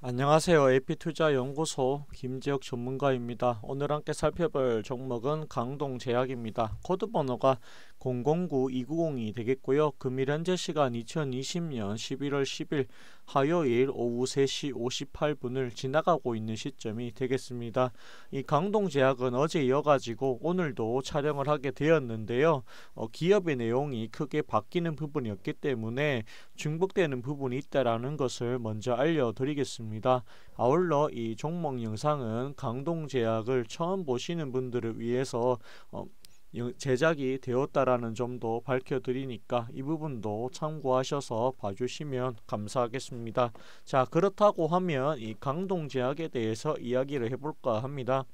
안녕하세요. AP투자연구소 김재혁 전문가입니다. 오늘 함께 살펴볼 종목은 강동제약입니다. 코드 번호가 009-290이 되겠고요. 금일 현재 시간 2020년 11월 10일 화요일 오후 3시 58분을 지나가고 있는 시점이 되겠습니다. 이 강동 제약은 어제 이어가지고 오늘도 촬영을 하게 되었는데요. 어, 기업의 내용이 크게 바뀌는 부분이 없기 때문에 중복되는 부분이 있다라는 것을 먼저 알려드리겠습니다. 아울러 이 종목 영상은 강동 제약을 처음 보시는 분들을 위해서 어, 제작이 되었다라는 점도 밝혀드리니까 이 부분도 참고하셔서 봐주시면 감사하겠습니다. 자 그렇다고 하면 이 강동제약에 대해서 이야기를 해볼까 합니다.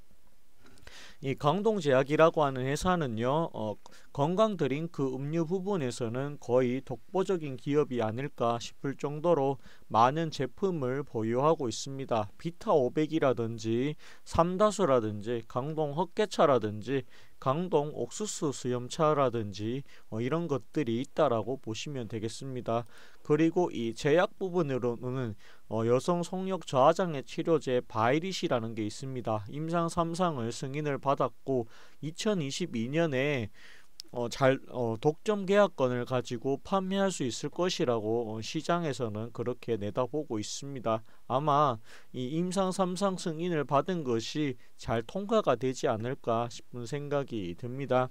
이 강동제약이라고 하는 회사는요 어, 건강 드링크 그 음료 부분에서는 거의 독보적인 기업이 아닐까 싶을 정도로 많은 제품을 보유하고 있습니다 비타 500이라든지 삼다수라든지 강동 헛개차라든지 강동 옥수수 수염차라든지 어, 이런 것들이 있다라고 보시면 되겠습니다. 그리고 이 제약 부분으로는 어, 여성 성역 저하장애 치료제 바이릿이라는 게 있습니다. 임상 3상을 승인을 받았고 2022년에 어, 잘 어, 독점 계약권을 가지고 판매할 수 있을 것이라고 어, 시장에서는 그렇게 내다보고 있습니다. 아마 이 임상 3상 승인을 받은 것이 잘 통과가 되지 않을까 싶은 생각이 듭니다.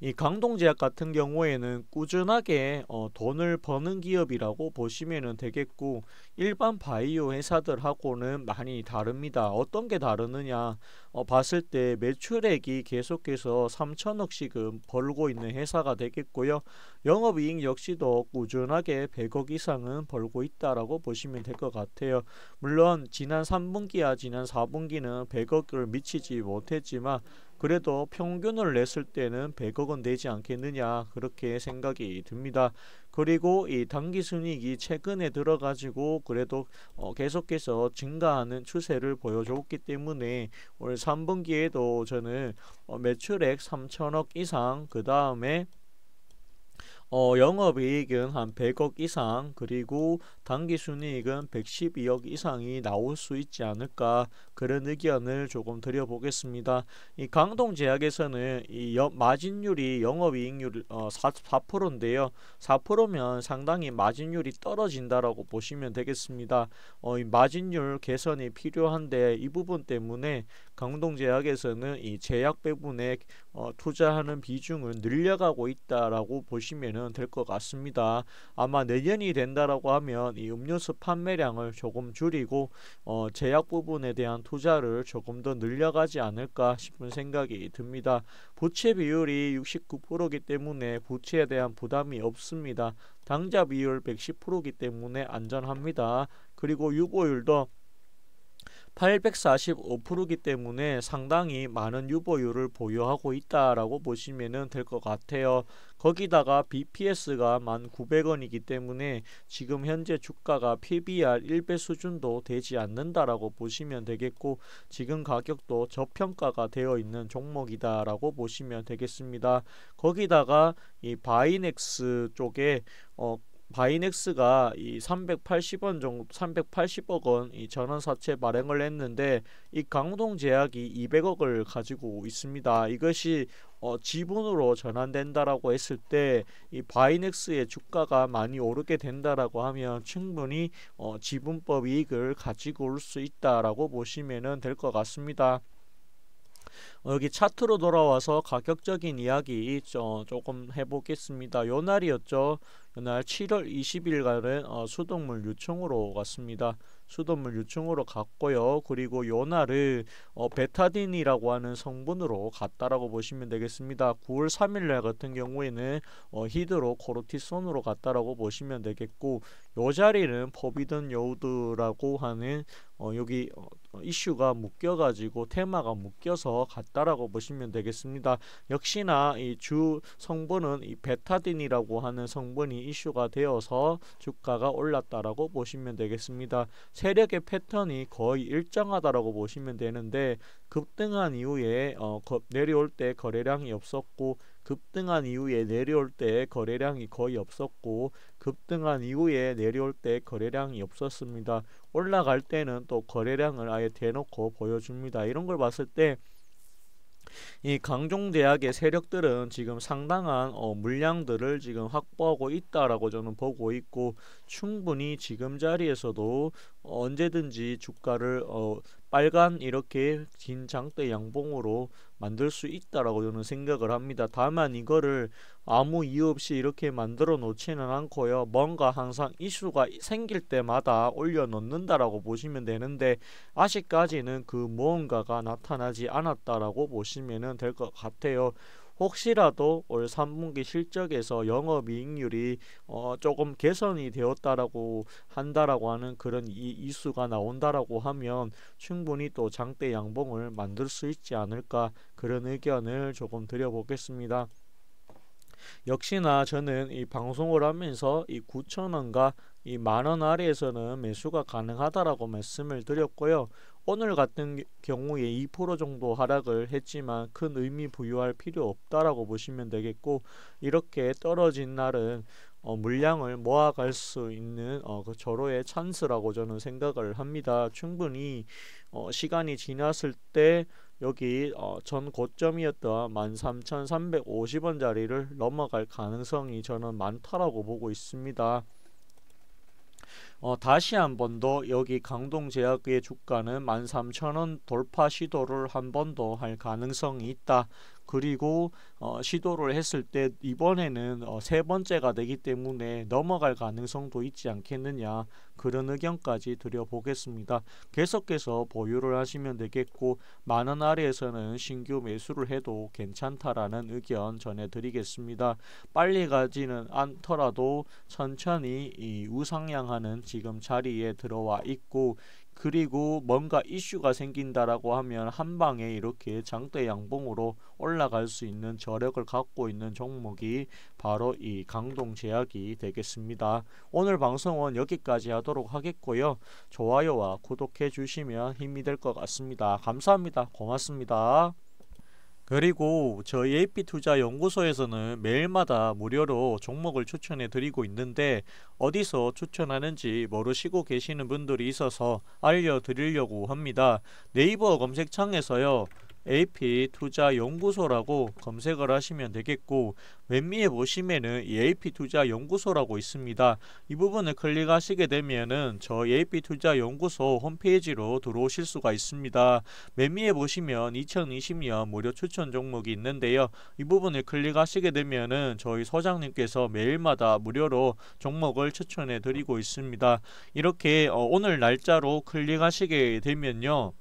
이 강동제약 같은 경우에는 꾸준하게 어, 돈을 버는 기업이라고 보시면 되겠고 일반 바이오 회사들하고는 많이 다릅니다. 어떤 게 다르느냐 어, 봤을 때 매출액이 계속해서 3천억씩은 벌고 있는 회사가 되겠고요. 영업이익 역시도 꾸준하게 100억 이상은 벌고 있다라고 보시면 될 것 같아요. 물론 지난 3분기와 지난 4분기는 100억을 미치지 못했지만 그래도 평균을 냈을 때는 100억 원 되지 않겠느냐 그렇게 생각이 듭니다. 그리고 이 단기 순이익이 최근에 들어가지고 그래도 어 계속해서 증가하는 추세를 보여줬기 때문에 올 3분기에도 저는 어 매출액 3천억 이상 그 다음에 어, 영업이익은 한 100억 이상 그리고 당기순이익은 112억 이상이 나올 수 있지 않을까 그런 의견을 조금 드려보겠습니다. 이 강동제약에서는 이 마진율이 영업이익률 어, 4, 4%인데요. 4%면 상당히 마진율이 떨어진다라고 보시면 되겠습니다. 어, 이 마진율 개선이 필요한데 이 부분 때문에 강동제약에서는 이 제약 배분에 어, 투자하는 비중을 늘려가고 있다라고 보시면 정도면 될것 같습니다. 아마 내년이 된다라고 하면 이 음료수 판매량을 조금 줄이고 어, 제약 부분에 대한 투자를 조금 더 늘려가지 않을까 싶은 생각이 듭니다. 부채 비율이 69%이기 때문에 부채에 대한 부담이 없습니다. 당좌 비율 110%이기 때문에 안전합니다. 그리고 유보율도 845%이기 때문에 상당히 많은 유보율을 보유하고 있다라고 보시면 될 것 같아요. 거기다가 BPS가 1,900원이기 때문에 지금 현재 주가가 PBR 1배 수준도 되지 않는다라고 보시면 되겠고 지금 가격도 저평가가 되어 있는 종목이다라고 보시면 되겠습니다. 거기다가 이 바이넥스 쪽에 어, 바이넥스가 이 380원 정도 380억 원 이 전원 사채 발행을 했는데 이 강동제약이 200억을 가지고 있습니다. 이것이 어, 지분으로 전환된다라고 했을 때 이 바이넥스의 주가가 많이 오르게 된다라고 하면 충분히 어, 지분법 이익을 가지고 올 수 있다라고 보시면은 될 것 같습니다. 어, 여기 차트로 돌아와서 가격적인 이야기 조금 해보겠습니다. 요 날이었죠. 요 날 7월 20일간은 어, 수돗물 유청으로 갔습니다. 수돗물 유충으로 갔고요. 그리고 요나를 어, 베타딘이라고 하는 성분으로 갔다라고 보시면 되겠습니다. 9월 3일날 같은 경우에는 어, 히드로코르티손으로 갔다라고 보시면 되겠고 요 자리는 포비든 요우드라고 하는 어, 여기 어, 이슈가 묶여가지고 테마가 묶여서 갔다라고 보시면 되겠습니다. 역시나 이 주 성분은 이 베타딘이라고 하는 성분이 이슈가 되어서 주가가 올랐다라고 보시면 되겠습니다. 세력의 패턴이 거의 일정하다라고 보시면 되는데 급등한 이후에 어, 내려올 때 거래량이 없었고 급등한 이후에 내려올 때 거래량이 거의 없었고 급등한 이후에 내려올 때 거래량이 없었습니다. 올라갈 때는 또 거래량을 아예 대놓고 보여줍니다. 이런 걸 봤을 때이 강종대학의 세력들은 지금 상당한 어, 물량들을 지금 확보하고 있다라고 저는 보고 있고 충분히 지금 자리에서도 언제든지 주가를 어, 빨간 이렇게 긴 장대 양봉으로 만들 수 있다라고 저는 생각을 합니다. 다만 이거를 아무 이유 없이 이렇게 만들어 놓지는 않고요. 뭔가 항상 이슈가 생길 때마다 올려 놓는다라고 보시면 되는데 아직까지는 그 무언가가 나타나지 않았다라고 보시면 될 것 같아요. 혹시라도 올 3분기 실적에서 영업이익률이 어 조금 개선이 되었다라고 한다라고 하는 그런 이 이수가 나온다라고 하면 충분히 또 장대 양봉을 만들 수 있지 않을까 그런 의견을 조금 드려보겠습니다. 역시나 저는 이 방송을 하면서 이 9천원과 이 만원 아래에서는 매수가 가능하다라고 말씀을 드렸고요. 오늘 같은 경우에 2% 정도 하락을 했지만 큰 의미 부여할 필요 없다라고 보시면 되겠고 이렇게 떨어진 날은 어, 물량을 모아갈 수 있는 어, 그 절호의 찬스라고 저는 생각을 합니다. 충분히 어, 시간이 지났을 때 여기 어, 전 고점이었던 13,350원짜리를 넘어갈 가능성이 저는 많다라고 보고 있습니다. 어, 다시 한번더 여기 강동제약의 주가는 13,000원 돌파 시도를 한 번 더 할 가능성이 있다. 그리고 어, 시도를 했을 때 이번에는 어, 세 번째가 되기 때문에 넘어갈 가능성도 있지 않겠느냐 그런 의견까지 드려보겠습니다. 계속해서 보유를 하시면 되겠고 만원 아래에서는 신규 매수를 해도 괜찮다라는 의견 전해드리겠습니다. 빨리 가지는 않더라도 천천히 이 우상향하는 지금 자리에 들어와 있고 그리고 뭔가 이슈가 생긴다라고 하면 한 방에 이렇게 장대 양봉으로 올라갈 수 있는 저력을 갖고 있는 종목이 바로 이 강동제약이 되겠습니다. 오늘 방송은 여기까지 하도록 하겠고요. 좋아요와 구독해 주시면 힘이 될 것 같습니다. 감사합니다. 고맙습니다. 그리고 저희 AP투자연구소에서는 매일마다 무료로 종목을 추천해 드리고 있는데 어디서 추천하는지 모르시고 계시는 분들이 있어서 알려드리려고 합니다. 네이버 검색창에서요. AP 투자연구소라고 검색을 하시면 되겠고 왼위에 보시면은 AP 투자연구소라고 있습니다. 이 부분을 클릭하시게 되면은 저 AP 투자연구소 홈페이지로 들어오실 수가 있습니다. 맨위에 보시면 2020년 무료 추천 종목이 있는데요. 이 부분을 클릭하시게 되면은 저희 소장님께서 매일마다 무료로 종목을 추천해 드리고 있습니다. 이렇게 어, 오늘 날짜로 클릭하시게 되면요.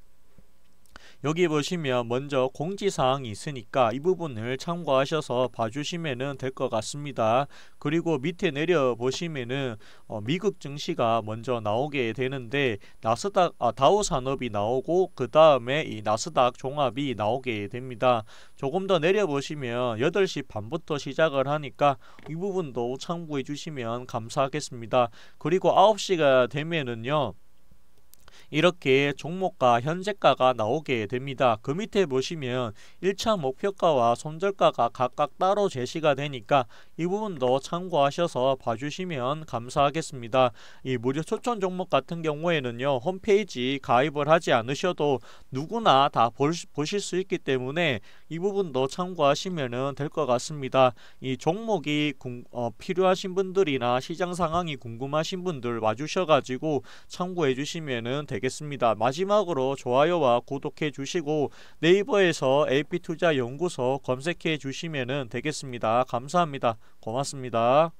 여기 보시면 먼저 공지사항이 있으니까 이 부분을 참고하셔서 봐주시면 될 것 같습니다. 그리고 밑에 내려 보시면은 어 미국 증시가 먼저 나오게 되는데 나스닥 아, 다우 산업이 나오고 그 다음에 이 나스닥 종합이 나오게 됩니다. 조금 더 내려 보시면 8시 반부터 시작을 하니까 이 부분도 참고해 주시면 감사하겠습니다. 그리고 9시가 되면은요. 이렇게 종목가 현재가가 나오게 됩니다. 그 밑에 보시면 1차 목표가와 손절가가 각각 따로 제시가 되니까 이 부분도 참고하셔서 봐주시면 감사하겠습니다. 이 무료 초청 종목 같은 경우에는요. 홈페이지 가입을 하지 않으셔도 누구나 다 보실 수 있기 때문에 이 부분도 참고하시면 될 것 같습니다. 이 종목이 어, 필요하신 분들이나 시장 상황이 궁금하신 분들 와주셔가지고 참고해 주시면은 보시면 되겠습니다. 마지막으로 좋아요와 구독해 주시고 네이버에서 AP투자연구소 검색해 주시면 되겠습니다. 감사합니다. 고맙습니다.